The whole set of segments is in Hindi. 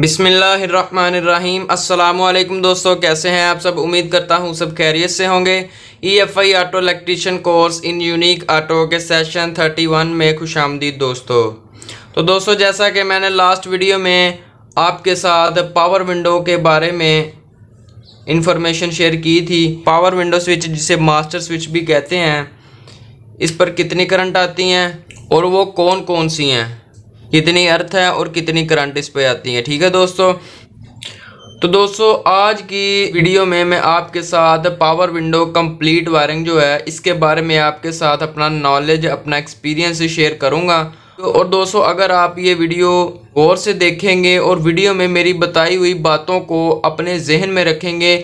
बिसमीम् अल्लाम दोस्तों कैसे हैं आप सब उम्मीद करता हूँ सब खैरियत से होंगे E F I auto electrician course in unique auto के सेशन थर्टी वन में खुश आमदी दोस्तों तो दोस्तों जैसा कि मैंने लास्ट वीडियो में आपके साथ पावर विंडो के बारे में इंफॉर्मेशन शेयर की थी पावर विंडो स्विच जिसे मास्टर स्विच भी कहते हैं इस पर कितनी करंट आती हैं और वो कौन कौन सी हैं कितनी अर्थ है और कितनी करंट इस पर आती है ठीक है दोस्तों तो दोस्तों आज की वीडियो में मैं आपके साथ पावर विंडो कंप्लीट वायरिंग जो है इसके बारे में आपके साथ अपना नॉलेज अपना एक्सपीरियंस शेयर करूंगा तो और दोस्तों अगर आप ये वीडियो गौर से देखेंगे और वीडियो में मेरी बताई हुई बातों को अपने जहन में रखेंगे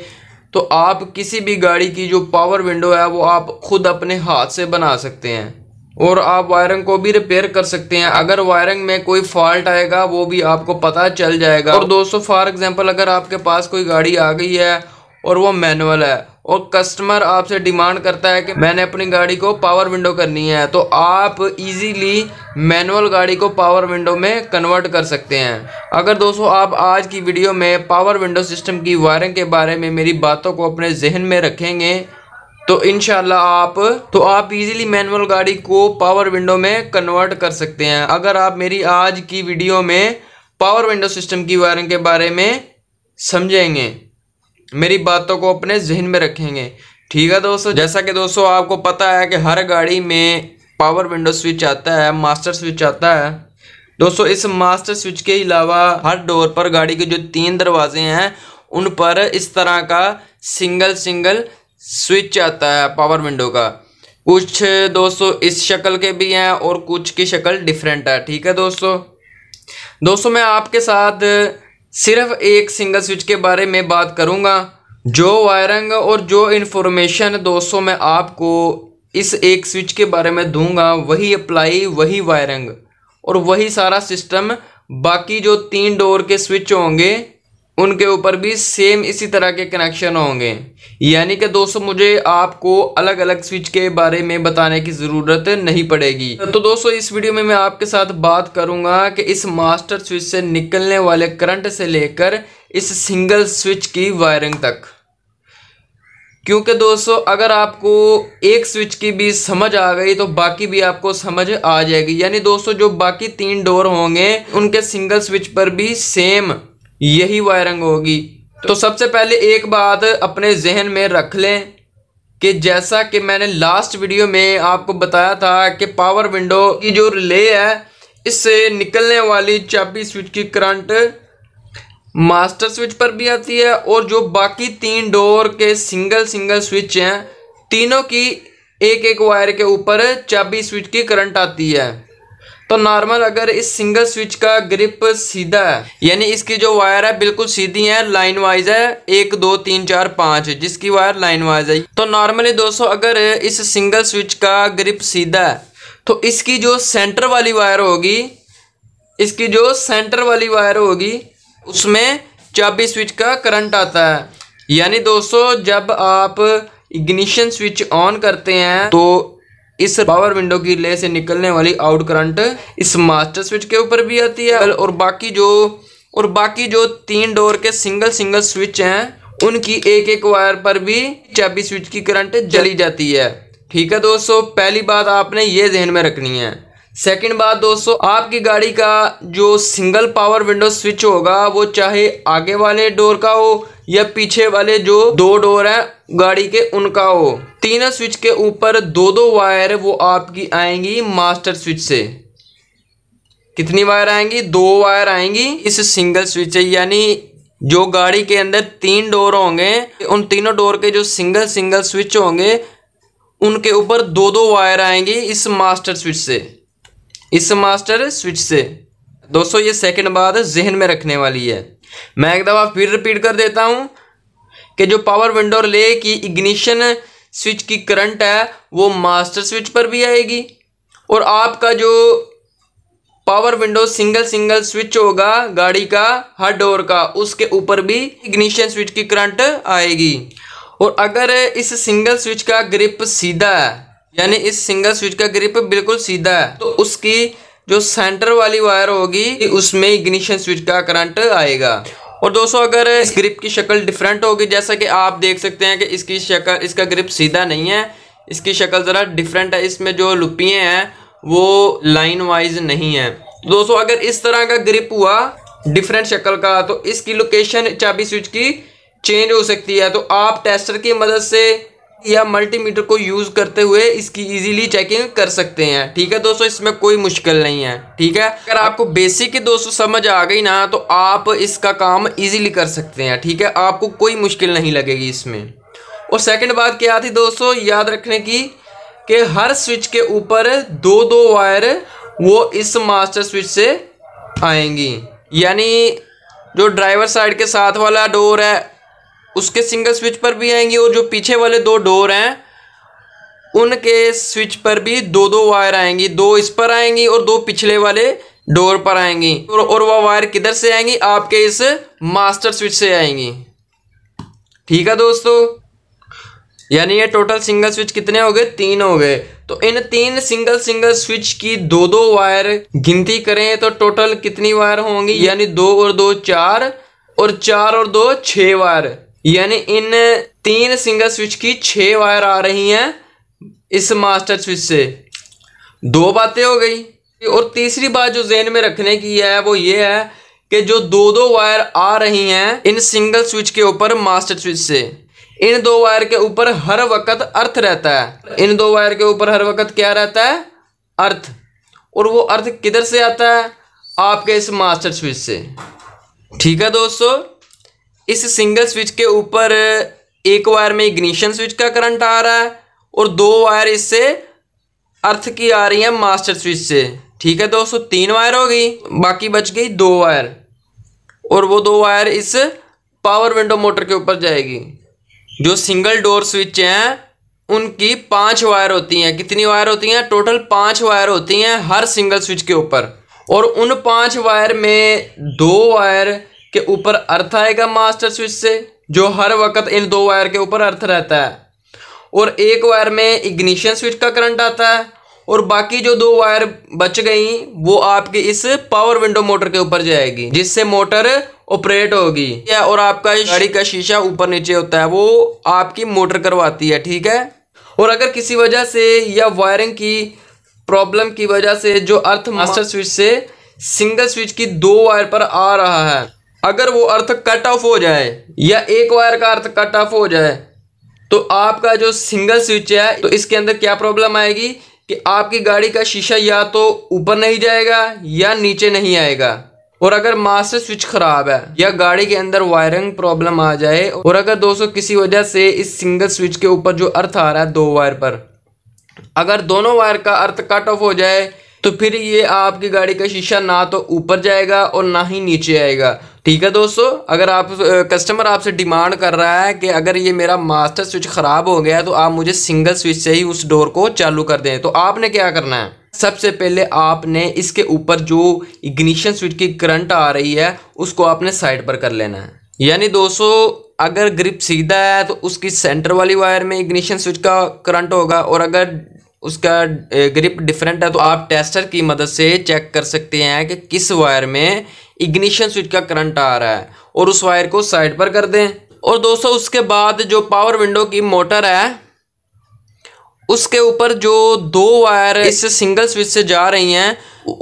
तो आप किसी भी गाड़ी की जो पावर विंडो है वो आप खुद अपने हाथ से बना सकते हैं और आप वायरिंग को भी रिपेयर कर सकते हैं अगर वायरिंग में कोई फॉल्ट आएगा वो भी आपको पता चल जाएगा और दोस्तों फॉर एग्जांपल अगर आपके पास कोई गाड़ी आ गई है और वो मैनुअल है और कस्टमर आपसे डिमांड करता है कि मैंने अपनी गाड़ी को पावर विंडो करनी है तो आप इजीली मैनुअल गाड़ी को पावर विंडो में कन्वर्ट कर सकते हैं अगर दोस्तों आप आज की वीडियो में पावर विंडो सिस्टम की वायरिंग के बारे में मेरी बातों को अपने जहन में रखेंगे तो इन आप तो आप इजीली मैनुअल गाड़ी को पावर विंडो में कन्वर्ट कर सकते हैं अगर आप मेरी आज की वीडियो में पावर विंडो सिस्टम की वायरिंग के बारे में समझेंगे मेरी बातों को अपने जहन में रखेंगे ठीक है दोस्तों जैसा कि दोस्तों आपको पता है कि हर गाड़ी में पावर विंडो स्विच आता है मास्टर स्विच आता है दोस्तों इस मास्टर स्विच के अलावा हर डोर पर गाड़ी के जो तीन दरवाजे हैं उन पर इस तरह का सिंगल सिंगल स्विच आता है पावर विंडो का कुछ दोस्तों इस शक्ल के भी हैं और कुछ की शक्ल डिफरेंट है ठीक है दोस्तों दोस्तों मैं आपके साथ सिर्फ एक सिंगल स्विच के बारे में बात करूंगा जो वायरिंग और जो इन्फॉर्मेशन दोस्तों मैं आपको इस एक स्विच के बारे में दूंगा वही अप्लाई वही वायरिंग और वही सारा सिस्टम बाकी जो तीन डोर के स्विच होंगे उनके ऊपर भी सेम इसी तरह के कनेक्शन होंगे यानी कि दोस्तों मुझे आपको अलग अलग स्विच के बारे में बताने की ज़रूरत नहीं पड़ेगी तो दोस्तों इस वीडियो में मैं आपके साथ बात करूंगा कि इस मास्टर स्विच से निकलने वाले करंट से लेकर इस सिंगल स्विच की वायरिंग तक क्योंकि दोस्तों अगर आपको एक स्विच की भी समझ आ गई तो बाकी भी आपको समझ आ जाएगी यानी दोस्तों जो बाकी तीन डोर होंगे उनके सिंगल स्विच पर भी सेम यही वायरिंग होगी तो सबसे पहले एक बात अपने जहन में रख लें कि जैसा कि मैंने लास्ट वीडियो में आपको बताया था कि पावर विंडो की जो रिले है इससे निकलने वाली चाबी स्विच की करंट मास्टर स्विच पर भी आती है और जो बाकी तीन डोर के सिंगल सिंगल स्विच हैं तीनों की एक एक वायर के ऊपर चाबी स्विच की करंट आती है तो नॉर्मल अगर इस सिंगल स्विच का ग्रिप सीधा है यानी इसकी जो वायर है बिल्कुल सीधी है लाइन वाइज है एक दो तीन चार पांच जिसकी वायर लाइन वाइज है तो नॉर्मली दोस्तों अगर इस सिंगल स्विच का ग्रिप सीधा है तो इसकी जो सेंटर वाली वायर होगी इसकी जो सेंटर वाली वायर होगी उसमें चाबी स्विच का करंट आता है यानी दोस्तों जब आप इग्निशन स्विच ऑन करते हैं तो इस पावर विंडो की ले से निकलने वाली आउट करंट इस मास्टर स्विच के ऊपर भी आती है और बाकी जो और बाकी जो तीन डोर के सिंगल सिंगल स्विच हैं उनकी एक एक वायर पर भी चाबी स्विच की करंट जली जाती है ठीक है दोस्तों पहली बात आपने ये जहन में रखनी है सेकंड बात दोस्तों आपकी गाड़ी का जो सिंगल पावर विंडो स्विच होगा वो चाहे आगे वाले डोर का हो या पीछे वाले जो दो डोर हैं गाड़ी के उनका हो तीनों स्विच के ऊपर दो दो वायर वो आपकी आएंगी मास्टर स्विच से कितनी वायर आएंगी दो वायर आएंगी इस सिंगल स्विच से यानी जो गाड़ी के अंदर तीन डोर होंगे उन तीनों डोर के जो सिंगल सिंगल स्विच होंगे उनके ऊपर दो दो वायर आएंगी इस मास्टर स्विच से इस मास्टर स्विच से दोस्तों ये सेकंड बात जहन में रखने वाली है मैं एक दफ़ा फिर रिपीट कर देता हूँ कि जो पावर विंडो ले की इग्निशन स्विच की करंट है वो मास्टर स्विच पर भी आएगी और आपका जो power window single single switch होगा गाड़ी का हर डोर का उसके ऊपर भी इग्निशन स्विच की करंट आएगी और अगर इस सिंगल स्विच का ग्रिप सीधा है यानी इस सिंगल स्विच का ग्रिप बिल्कुल सीधा है तो उसकी जो सेंटर वाली वायर होगी उसमें इग्निशन स्विच का करंट आएगा और दोस्तों अगर इस ग्रिप की शक्ल डिफरेंट होगी जैसा कि आप देख सकते हैं कि इसकी शक्ल इसका ग्रिप सीधा नहीं है इसकी शक्ल ज़रा डिफरेंट है इसमें जो लुपियाँ हैं वो लाइन वाइज नहीं है दोस्तों अगर इस तरह का ग्रिप हुआ डिफरेंट शक्ल का तो इसकी लोकेशन चाबी स्विच की चेंज हो सकती है तो आप टेस्टर की मदद से या मल्टीमीटर को यूज़ करते हुए इसकी इजीली चेकिंग कर सकते हैं ठीक है दोस्तों इसमें कोई मुश्किल नहीं है ठीक है अगर आपको बेसिक दोस्तों समझ आ गई ना तो आप इसका काम इजीली कर सकते हैं ठीक है आपको कोई मुश्किल नहीं लगेगी इसमें और सेकंड बात क्या थी दोस्तों याद रखने की कि हर स्विच के ऊपर दो दो वायर वो इस मास्टर स्विच से आएंगी यानी जो ड्राइवर साइड के साथ वाला डोर है उसके सिंगल स्विच पर भी आएंगी और जो पीछे वाले दो डोर हैं उनके स्विच पर भी दो दो वायर आएंगी दो इस पर आएंगी और दो पिछले वाले डोर पर आएंगी और वह वायर किधर से आएंगी आपके इस मास्टर स्विच से आएंगी ठीक है दोस्तों यानी ये टोटल सिंगल स्विच कितने हो गए तीन हो गए तो इन तीन सिंगल सिंगल स्विच की दो दो वायर गिनती करें तो टोटल कितनी वायर होंगी यानी दो और दो चार और चार और दो छः वायर यानी इन तीन सिंगल स्विच की छह वायर आ रही हैं इस मास्टर स्विच से दो बातें हो गई और तीसरी बात जो जेन में रखने की है वो ये है कि जो दो दो वायर आ रही हैं इन सिंगल स्विच के ऊपर मास्टर स्विच से इन दो वायर के ऊपर हर वक्त अर्थ रहता है इन दो वायर के ऊपर हर वक्त क्या रहता है अर्थ और वो अर्थ किधर से आता है आपके इस मास्टर स्विच से ठीक है दोस्तों इस सिंगल स्विच के ऊपर एक वायर में इग्निशन स्विच का करंट आ रहा है और दो वायर इससे अर्थ की आ रही है मास्टर स्विच से ठीक है दोस्तों तीन वायर हो गई बाकी बच गई दो वायर और वो दो वायर इस पावर विंडो मोटर के ऊपर जाएगी जो सिंगल डोर स्विच हैं उनकी पांच वायर होती हैं कितनी वायर होती हैं टोटल पांच वायर होती हैं हर सिंगल स्विच के ऊपर और उन पांच वायर में दो वायर के ऊपर अर्थ आएगा मास्टर स्विच से जो हर वक्त इन दो वायर के ऊपर अर्थ रहता है और एक वायर में इग्निशन स्विच का करंट आता है और बाकी जो दो वायर बच गई वो आपके इस पावर विंडो मोटर के ऊपर जाएगी जिससे मोटर ऑपरेट होगी या और आपका गाड़ी का शीशा ऊपर नीचे होता है वो आपकी मोटर करवाती है ठीक है और अगर किसी वजह से या वायरिंग की प्रॉब्लम की वजह से जो अर्थ मास्टर स्विच से सिंगल स्विच की दो वायर पर आ रहा है अगर वो अर्थ कट ऑफ हो जाए या एक वायर का अर्थ कट ऑफ हो जाए तो आपका जो सिंगल स्विच है तो इसके अंदर क्या प्रॉब्लम आएगी कि आपकी गाड़ी का शीशा या तो ऊपर नहीं जाएगा या नीचे नहीं आएगा और अगर मास्टर स्विच खराब है या गाड़ी के अंदर वायरिंग प्रॉब्लम आ जाए और अगर दोस्तों किसी वजह से इस सिंगल स्विच के ऊपर जो अर्थ आ रहा है दो वायर पर अगर दोनों वायर का अर्थ कट ऑफ हो जाए तो फिर ये आपकी गाड़ी का शीशा ना तो ऊपर जाएगा और ना ही नीचे आएगा ठीक है दोस्तों अगर आप कस्टमर आपसे डिमांड कर रहा है कि अगर ये मेरा मास्टर स्विच ख़राब हो गया तो आप मुझे सिंगल स्विच से ही उस डोर को चालू कर दें तो आपने क्या करना है सबसे पहले आपने इसके ऊपर जो इग्निशन स्विच की करंट आ रही है उसको आपने साइड पर कर लेना है यानी दोस्तों अगर ग्रिप सीधा है तो उसकी सेंटर वाली वायर में इग्निशन स्विच का करंट होगा और अगर उसका ग्रिप डिफरेंट है तो आप टेस्टर की मदद से चेक कर सकते हैं कि किस वायर में इग्निशन स्विच का करंट आ रहा है और उस वायर को साइड पर कर दें और दोस्तों उसके बाद जो पावर विंडो की मोटर है उसके ऊपर जो दो वायर इससे सिंगल स्विच से जा रही हैं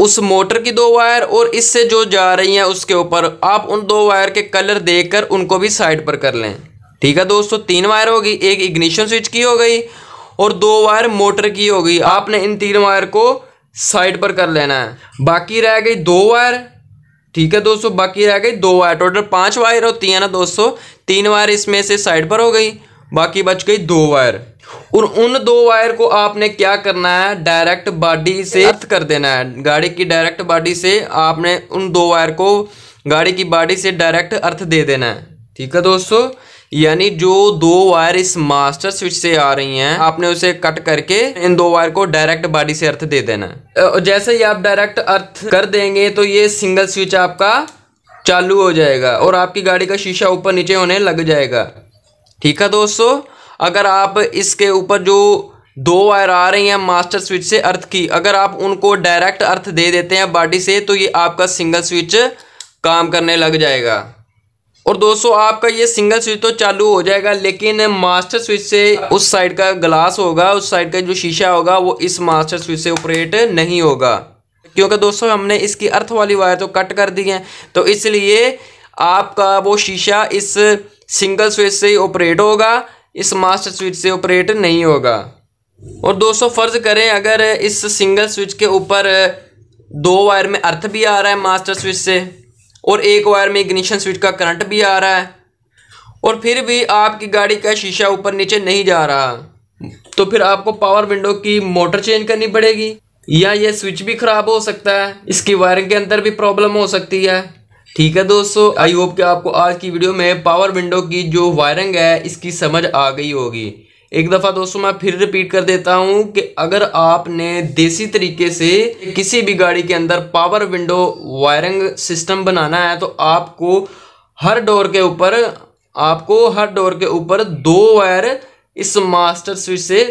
उस मोटर की दो वायर और इससे जो जा रही हैं उसके ऊपर आप उन दो वायर के कलर देखकर उनको भी साइड पर कर लें ठीक है दोस्तों तीन वायर होगी एक इग्निशन स्विच की हो गई और दो वायर मोटर की हो गई आपने इन तीन वायर को साइड पर कर लेना है बाकी रह गई दो वायर ठीक है दोस्तों बाकी रह गई दो वायर टोटल पांच वायर होती है ना दोस्तों तीन वायर इसमें से साइड पर हो गई बाकी बच गई दो वायर और उन दो वायर को आपने क्या करना है डायरेक्ट बॉडी से अर्थ कर देना है गाड़ी की डायरेक्ट बॉडी से आपने उन दो वायर को गाड़ी की बॉडी से डायरेक्ट अर्थ दे देना है ठीक है दोस्तों यानी जो दो वायर इस मास्टर स्विच से आ रही हैं आपने उसे कट करके इन दो वायर को डायरेक्ट बॉडी से अर्थ दे देना है जैसे ही आप डायरेक्ट अर्थ कर देंगे तो ये सिंगल स्विच आपका चालू हो जाएगा और आपकी गाड़ी का शीशा ऊपर नीचे होने लग जाएगा ठीक है दोस्तों अगर आप इसके ऊपर जो दो वायर आ रही हैं मास्टर स्विच से अर्थ की अगर आप उनको डायरेक्ट अर्थ दे देते हैं बॉडी से तो ये आपका सिंगल स्विच काम करने लग जाएगा और दोस्तों आपका ये सिंगल स्विच तो चालू हो जाएगा लेकिन मास्टर स्विच से उस साइड का ग्लास होगा उस साइड का जो शीशा होगा वो इस मास्टर स्विच से ऑपरेट नहीं होगा क्योंकि दोस्तों हमने इसकी अर्थ वाली वायर तो कट कर दी है तो इसलिए आपका वो शीशा इस सिंगल स्विच से ही ऑपरेट होगा इस मास्टर स्विच से ऑपरेट नहीं होगा और दोस्तों फ़र्ज़ करें अगर इस सिंगल स्विच के ऊपर दो वायर में अर्थ भी आ रहा है मास्टर स्विच से और एक वायर में इग्निशन स्विच का करंट भी आ रहा है और फिर भी आपकी गाड़ी का शीशा ऊपर नीचे नहीं जा रहा तो फिर आपको पावर विंडो की मोटर चेंज करनी पड़ेगी या ये स्विच भी ख़राब हो सकता है इसकी वायरिंग के अंदर भी प्रॉब्लम हो सकती है ठीक है दोस्तों आई होप कि आपको आज की वीडियो में पावर विंडो की जो वायरिंग है इसकी समझ आ गई होगी एक दफ़ा दोस्तों मैं फिर रिपीट कर देता हूँ कि अगर आपने देसी तरीके से किसी भी गाड़ी के अंदर पावर विंडो वायरिंग सिस्टम बनाना है तो आपको हर डोर के ऊपर आपको हर डोर के ऊपर दो वायर इस मास्टर स्विच से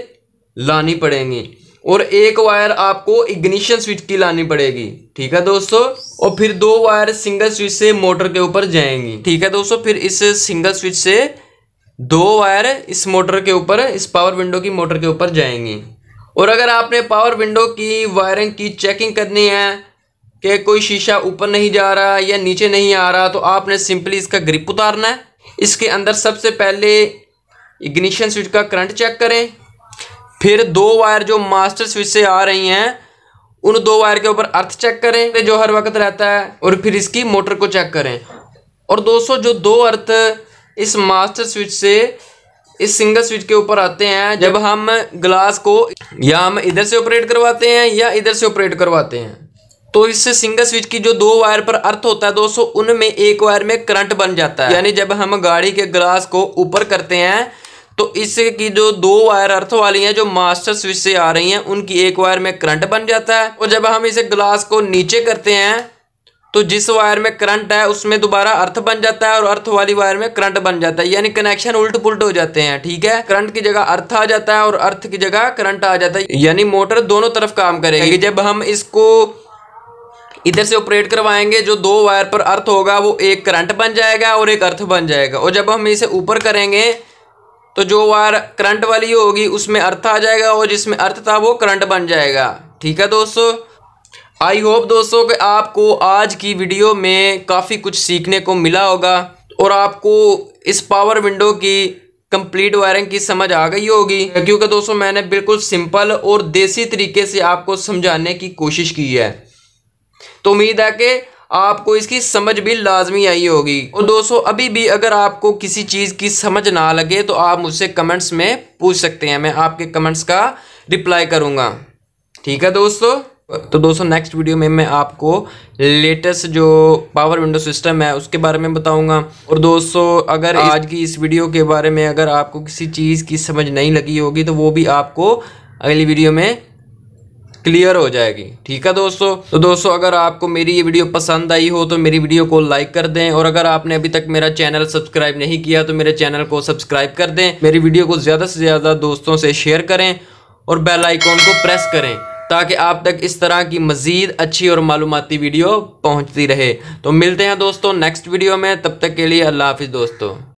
लानी पड़ेंगी और एक वायर आपको इग्निशन स्विच की लानी पड़ेगी ठीक है दोस्तों और फिर दो वायर सिंगल स्विच से मोटर के ऊपर जाएंगी ठीक है दोस्तों फिर इस सिंगल स्विच से दो वायर इस मोटर के ऊपर इस पावर विंडो की मोटर के ऊपर जाएंगी और अगर आपने पावर विंडो की वायरिंग की चेकिंग करनी है कि कोई शीशा ऊपर नहीं जा रहा या नीचे नहीं आ रहा तो आपने सिंपली इसका ग्रिप उतारना है इसके अंदर सबसे पहले इग्निशन स्विच का करंट चेक करें फिर दो वायर जो मास्टर स्विच से आ रही हैं उन दो वायर के ऊपर अर्थ चेक करें जो हर वक्त रहता है और फिर इसकी मोटर को चेक करें और दोस्तों जो दो अर्थ इस मास्टर स्विच से इस सिंगल स्विच के ऊपर आते हैं जब हम ग्लास को या हम इधर से ऑपरेट करवाते हैं या इधर से ऑपरेट करवाते हैं तो इस सिंगल स्विच की जो दो वायर पर अर्थ होता है दोस्तों उनमें एक वायर में करंट बन जाता है यानी जब हम गाड़ी के ग्लास को ऊपर करते हैं तो इसकी जो दो वायर अर्थ वाली हैं जो मास्टर स्विच से आ रही हैं उनकी एक वायर में करंट बन जाता है और जब हम इसे ग्लास को नीचे करते हैं तो जिस वायर में करंट है उसमें दोबारा अर्थ बन जाता है और अर्थ वाली वायर में करंट बन जाता है यानी कनेक्शन उल्ट पुलट हो जाते हैं ठीक है करंट की जगह अर्थ आ जाता है और अर्थ की जगह करंट आ जाता है यानी मोटर दोनों तरफ काम करेगी जब हम इसको इधर से ऑपरेट करवाएंगे जो दो वायर पर अर्थ होगा वो एक करंट बन जाएगा और एक अर्थ बन जाएगा और जब हम इसे ऊपर करेंगे तो जो वायर करंट वाली होगी उसमें अर्थ आ जाएगा और जिसमें अर्थ था वो करंट बन जाएगा ठीक है दोस्तों आई होप दोस्तों कि आपको आज की वीडियो में काफ़ी कुछ सीखने को मिला होगा और आपको इस पावर विंडो की कंप्लीट वायरिंग की समझ आ गई होगी क्योंकि दोस्तों मैंने बिल्कुल सिंपल और देसी तरीके से आपको समझाने की कोशिश की है तो उम्मीद है कि आपको इसकी समझ भी लाजमी आई होगी और दोस्तों अभी भी अगर आपको किसी चीज़ की समझ ना लगे तो आप मुझसे कमेंट्स में पूछ सकते हैं मैं आपके कमेंट्स का रिप्लाई करूँगा ठीक है दोस्तों तो दोस्तों नेक्स्ट वीडियो में मैं आपको लेटेस्ट जो पावर विंडो सिस्टम है उसके बारे में बताऊंगा और दोस्तों अगर हाँ, आज की इस वीडियो के बारे में अगर आपको किसी चीज़ की समझ नहीं लगी होगी तो वो भी आपको अगली वीडियो में क्लियर हो जाएगी ठीक है दोस्तों तो दोस्तों अगर आपको मेरी ये वीडियो पसंद आई हो तो मेरी वीडियो को लाइक कर दें और अगर आपने अभी तक मेरा चैनल सब्सक्राइब नहीं किया तो मेरे चैनल को सब्सक्राइब कर दें मेरी वीडियो को ज़्यादा से ज़्यादा दोस्तों से शेयर करें और बेल आइकॉन को प्रेस करें ताकि आप तक इस तरह की मज़ीद अच्छी और मालूमती वीडियो पहुँचती रहे तो मिलते हैं दोस्तों नेक्स्ट वीडियो में तब तक के लिए अल्लाह हाफिज़ दोस्तों